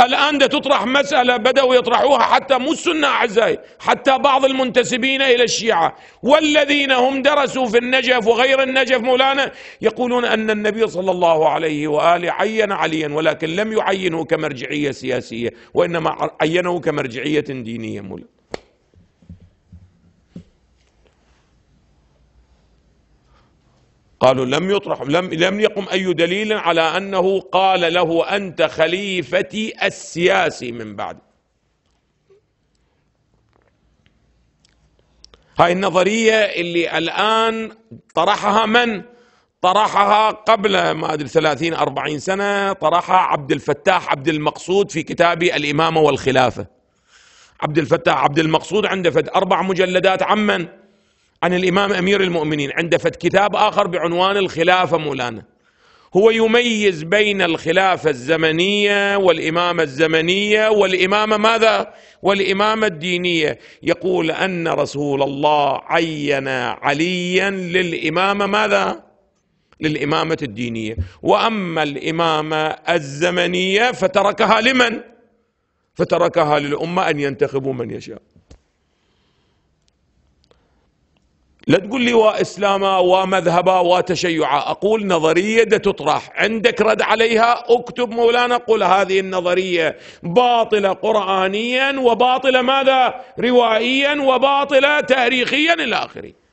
الآن ده تطرح مسألة بدأوا يطرحوها حتى مو السنة أعزائي حتى بعض المنتسبين إلى الشيعة والذين هم درسوا في النجف وغير النجف مولانا يقولون أن النبي صلى الله عليه وآله عين عليا ولكن لم يعينه كمرجعية سياسية وإنما عينه كمرجعية دينية مولانا قالوا لم يطرح لم, لم يقم أي دليل على أنه قال له أنت خليفتي السياسي من بعد هاي النظرية اللي الآن طرحها من؟ طرحها قبل ما أدري 30 40 سنة طرحها عبد الفتاح عبد المقصود في كتابه الإمامة والخلافة عبد الفتاح عبد المقصود عنده فد أربع مجلدات عمن عن الإمام أمير المؤمنين عند فت كتاب آخر بعنوان الخلافة مولانا هو يميز بين الخلافة الزمنية والإمامة الزمنية والإمامة ماذا؟ والإمامة الدينية يقول أن رسول الله عين عليا للإمامة ماذا؟ للإمامة الدينية وأما الإمامة الزمنية فتركها لمن؟ فتركها للأمة أن ينتخبوا من يشاء لا تقول لي واسلاما ومذهبا وتشيعا اقول نظريه دا تطرح عندك رد عليها اكتب مولانا قل هذه النظريه باطله قرانيا وباطله ماذا روائيا وباطله تاريخيا الى اخره